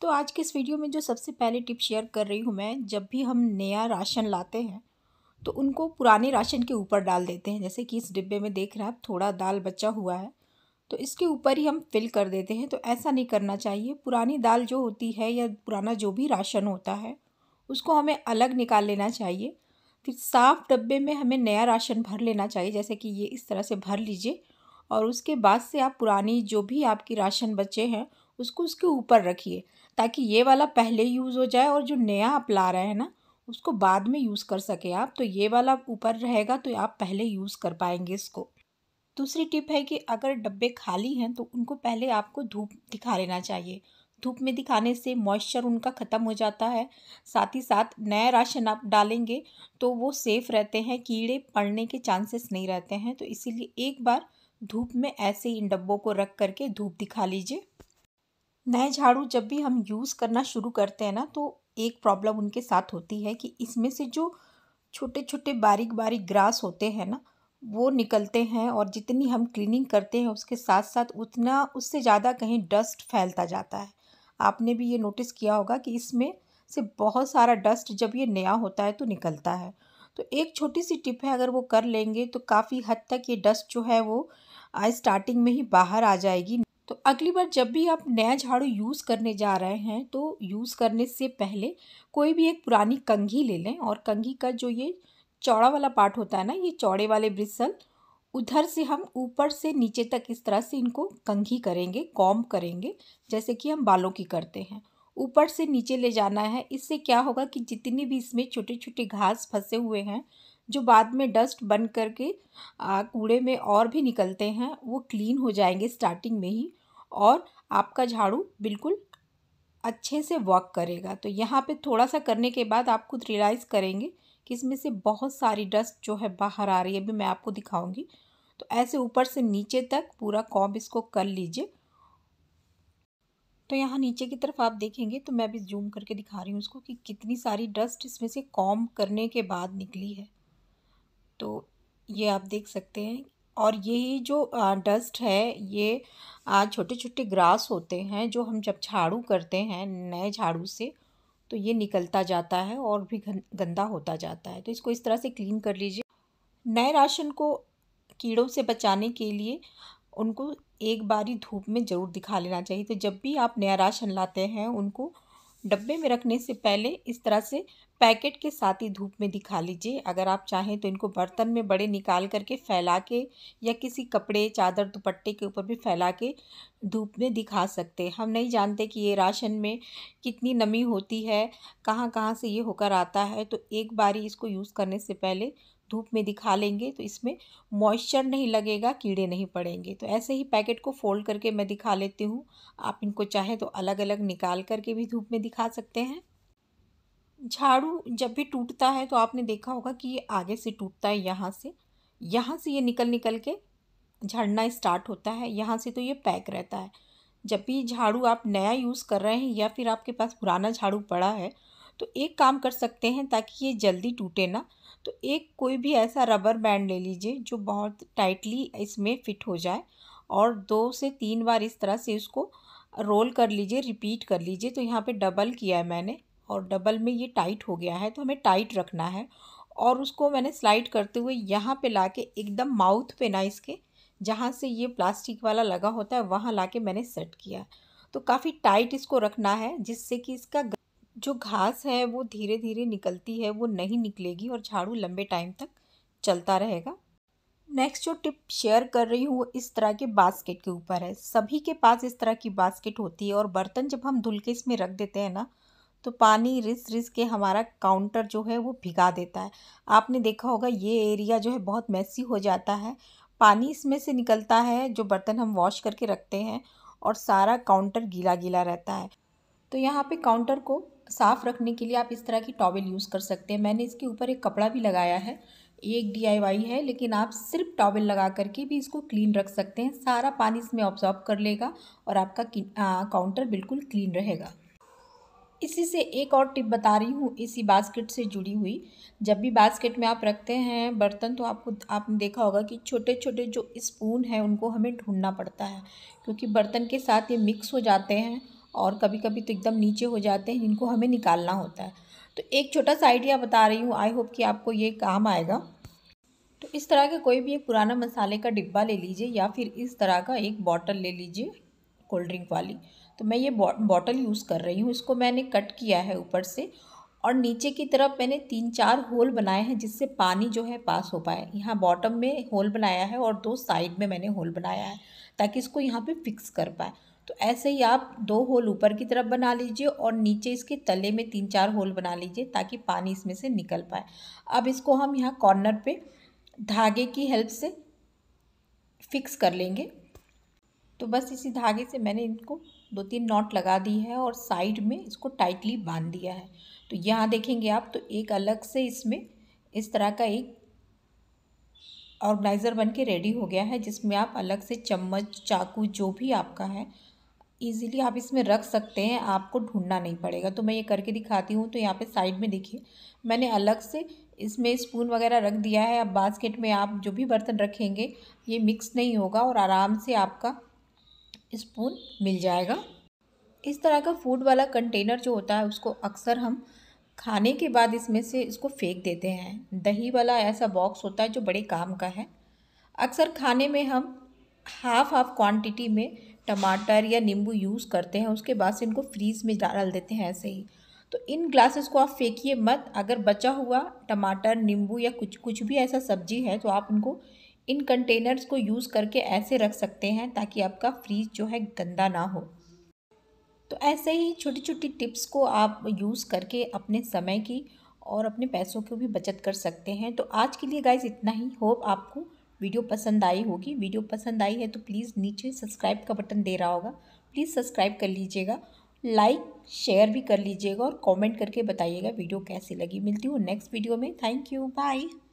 तो आज के इस वीडियो में जो सबसे पहले टिप शेयर कर रही हूँ मैं जब भी हम नया राशन लाते हैं तो उनको पुराने राशन के ऊपर डाल देते हैं जैसे कि इस डिब्बे में देख रहे हैं आप थोड़ा दाल बचा हुआ है तो इसके ऊपर ही हम फिल कर देते हैं तो ऐसा नहीं करना चाहिए पुरानी दाल जो होती है या पुराना जो भी राशन होता है उसको हमें अलग निकाल लेना चाहिए फिर साफ़ डब्बे में हमें नया राशन भर लेना चाहिए जैसे कि ये इस तरह से भर लीजिए और उसके बाद से आप पुरानी जो भी आपकी राशन बचे हैं उसको उसके ऊपर रखिए ताकि ये वाला पहले यूज़ हो जाए और जो नया आप ला रहे हैं ना उसको बाद में यूज़ कर सके आप तो ये वाला ऊपर रहेगा तो आप पहले यूज़ कर पाएंगे इसको दूसरी टिप है कि अगर डब्बे खाली हैं तो उनको पहले आपको धूप दिखा लेना चाहिए धूप में दिखाने से मॉइस्चर उनका ख़त्म हो जाता है साथ ही साथ नया राशन आप डालेंगे तो वो सेफ़ रहते हैं कीड़े पड़ने के चांसेस नहीं रहते हैं तो इसीलिए एक बार धूप में ऐसे इन डब्बों को रख करके धूप दिखा लीजिए नए झाड़ू जब भी हम यूज़ करना शुरू करते हैं ना तो एक प्रॉब्लम उनके साथ होती है कि इसमें से जो छोटे छोटे बारीक बारीक ग्रास होते हैं ना वो निकलते हैं और जितनी हम क्लीनिंग करते हैं उसके साथ साथ उतना उससे ज़्यादा कहीं डस्ट फैलता जाता है आपने भी ये नोटिस किया होगा कि इसमें से बहुत सारा डस्ट जब ये नया होता है तो निकलता है तो एक छोटी सी टिप है अगर वो कर लेंगे तो काफ़ी हद तक ये डस्ट जो है वो स्टार्टिंग में ही बाहर आ जाएगी तो अगली बार जब भी आप नया झाड़ू यूज़ करने जा रहे हैं तो यूज़ करने से पहले कोई भी एक पुरानी कंघी ले लें और कंघी का जो ये चौड़ा वाला पार्ट होता है ना ये चौड़े वाले ब्रिसल उधर से हम ऊपर से नीचे तक इस तरह से इनको कंघी करेंगे कॉम करेंगे जैसे कि हम बालों की करते हैं ऊपर से नीचे ले जाना है इससे क्या होगा कि जितने भी इसमें छोटे छोटे घास फंसे हुए हैं जो बाद में डस्ट बन करके कूड़े में और भी निकलते हैं वो क्लीन हो जाएंगे स्टार्टिंग में ही और आपका झाड़ू बिल्कुल अच्छे से वर्क करेगा तो यहाँ पे थोड़ा सा करने के बाद आप खुद रियलाइज़ करेंगे कि इसमें से बहुत सारी डस्ट जो है बाहर आ रही है अभी मैं आपको दिखाऊंगी तो ऐसे ऊपर से नीचे तक पूरा कॉम्ब इसको कर लीजिए तो यहाँ नीचे की तरफ आप देखेंगे तो मैं अभी जूम करके दिखा रही हूँ उसको कि कितनी सारी डस्ट इसमें से कॉम करने के बाद निकली है तो ये आप देख सकते हैं और यही जो डस्ट है ये छोटे छोटे ग्रास होते हैं जो हम जब झाड़ू करते हैं नए झाड़ू से तो ये निकलता जाता है और भी गंदा होता जाता है तो इसको इस तरह से क्लीन कर लीजिए नए राशन को कीड़ों से बचाने के लिए उनको एक बारी धूप में ज़रूर दिखा लेना चाहिए तो जब भी आप नया राशन लाते हैं उनको डब्बे में रखने से पहले इस तरह से पैकेट के साथ ही धूप में दिखा लीजिए अगर आप चाहें तो इनको बर्तन में बड़े निकाल करके फैला के या किसी कपड़े चादर दुपट्टे के ऊपर भी फैला के धूप में दिखा सकते हम नहीं जानते कि ये राशन में कितनी नमी होती है कहाँ कहाँ से ये होकर आता है तो एक बारी इसको यूज़ करने से पहले धूप में दिखा लेंगे तो इसमें मॉइस्चर नहीं लगेगा कीड़े नहीं पड़ेंगे तो ऐसे ही पैकेट को फोल्ड करके मैं दिखा लेती हूँ आप इनको चाहें तो अलग अलग निकाल करके भी धूप में दिखा सकते हैं झाड़ू जब भी टूटता है तो आपने देखा होगा कि ये आगे से टूटता है यहाँ से यहाँ से ये निकल निकल के झड़ना स्टार्ट होता है यहाँ से तो ये पैक रहता है जब भी झाड़ू आप नया यूज़ कर रहे हैं या फिर आपके पास पुराना झाड़ू पड़ा है तो एक काम कर सकते हैं ताकि ये जल्दी टूटे ना तो एक कोई भी ऐसा रबर बैंड ले लीजिए जो बहुत टाइटली इसमें फिट हो जाए और दो से तीन बार इस तरह से इसको रोल कर लीजिए रिपीट कर लीजिए तो यहाँ पे डबल किया है मैंने और डबल में ये टाइट हो गया है तो हमें टाइट रखना है और उसको मैंने स्लाइड करते हुए यहाँ पे लाके एकदम माउथ पे ना इसके जहाँ से ये प्लास्टिक वाला लगा होता है वहाँ लाके मैंने सेट किया तो काफ़ी टाइट इसको रखना है जिससे कि इसका जो घास है वो धीरे धीरे निकलती है वो नहीं निकलेगी और झाड़ू लंबे टाइम तक चलता रहेगा नेक्स्ट जो टिप शेयर कर रही हूँ वो इस तरह के बास्केट के ऊपर है सभी के पास इस तरह की बास्केट होती है और बर्तन जब हम धुल के इसमें रख देते हैं ना तो पानी रिस रिस के हमारा काउंटर जो है वो भिगा देता है आपने देखा होगा ये एरिया जो है बहुत मैसी हो जाता है पानी इसमें से निकलता है जो बर्तन हम वॉश करके रखते हैं और सारा काउंटर गीला गीला रहता है तो यहाँ पे काउंटर को साफ़ रखने के लिए आप इस तरह की टॉवल यूज़ कर सकते हैं मैंने इसके ऊपर एक कपड़ा भी लगाया है एक डीआईवाई है लेकिन आप सिर्फ टॉवल लगा करके भी इसको क्लीन रख सकते हैं सारा पानी इसमें ऑब्जॉर्ब कर लेगा और आपका आ, काउंटर बिल्कुल क्लीन रहेगा इसी से एक और टिप बता रही हूँ इसी बास्केट से जुड़ी हुई जब भी बास्केट में आप रखते हैं बर्तन तो आपको आपने देखा होगा कि छोटे छोटे जो स्पून हैं उनको हमें ढूंढना पड़ता है क्योंकि बर्तन के साथ ये मिक्स हो जाते हैं और कभी कभी तो एकदम नीचे हो जाते हैं जिनको हमें निकालना होता है तो एक छोटा सा आइडिया बता रही हूँ आई होप कि आपको ये काम आएगा तो इस तरह का कोई भी एक पुराना मसाले का डिब्बा ले लीजिए या फिर इस तरह का एक बॉटल ले लीजिए कोल्ड ड्रिंक वाली तो मैं ये बॉटल यूज़ कर रही हूँ इसको मैंने कट किया है ऊपर से और नीचे की तरफ मैंने तीन चार होल बनाए हैं जिससे पानी जो है पास हो पाए यहाँ बॉटम में होल बनाया है और दो साइड में मैंने होल बनाया है ताकि इसको यहाँ पे फिक्स कर पाए तो ऐसे ही आप दो होल ऊपर की तरफ बना लीजिए और नीचे इसके तले में तीन चार होल बना लीजिए ताकि पानी इसमें से निकल पाए अब इसको हम यहाँ कॉर्नर पे धागे की हेल्प से फिक्स कर लेंगे तो बस इसी धागे से मैंने इनको दो तीन नॉट लगा दी है और साइड में इसको टाइटली बांध दिया है तो यहाँ देखेंगे आप तो एक अलग से इसमें इस तरह का एक ऑर्गेनाइज़र बन के रेडी हो गया है जिसमें आप अलग से चम्मच चाकू जो भी आपका है ईज़िली आप इसमें रख सकते हैं आपको ढूंढना नहीं पड़ेगा तो मैं ये करके दिखाती हूँ तो यहाँ पे साइड में देखिए मैंने अलग से इसमें स्पून वगैरह रख दिया है अब बास्केट में आप जो भी बर्तन रखेंगे ये मिक्स नहीं होगा और आराम से आपका स्पून मिल जाएगा इस तरह का फूड वाला कंटेनर जो होता है उसको अक्सर हम खाने के बाद इसमें से इसको फेंक देते हैं दही वाला ऐसा बॉक्स होता है जो बड़े काम का है अक्सर खाने में हम हाफ हाफ क्वांटिटी में टमाटर या नींबू यूज़ करते हैं उसके बाद से इनको फ्रीज में डाल देते हैं ऐसे ही तो इन ग्लासेस को आप फेंकिए मत अगर बचा हुआ टमाटर नींबू या कुछ कुछ भी ऐसा सब्जी है तो आप उनको इन कंटेनर्स को यूज़ करके ऐसे रख सकते हैं ताकि आपका फ्रीज जो है गंदा ना हो तो ऐसे ही छोटी छोटी टिप्स को आप यूज़ करके अपने समय की और अपने पैसों की भी बचत कर सकते हैं तो आज के लिए गाइज इतना ही होप आपको वीडियो पसंद आई होगी वीडियो पसंद आई है तो प्लीज़ नीचे सब्सक्राइब का बटन दे रहा होगा प्लीज़ सब्सक्राइब कर लीजिएगा लाइक शेयर भी कर लीजिएगा और कमेंट करके बताइएगा वीडियो कैसी लगी मिलती हूँ नेक्स्ट वीडियो में थैंक यू बाय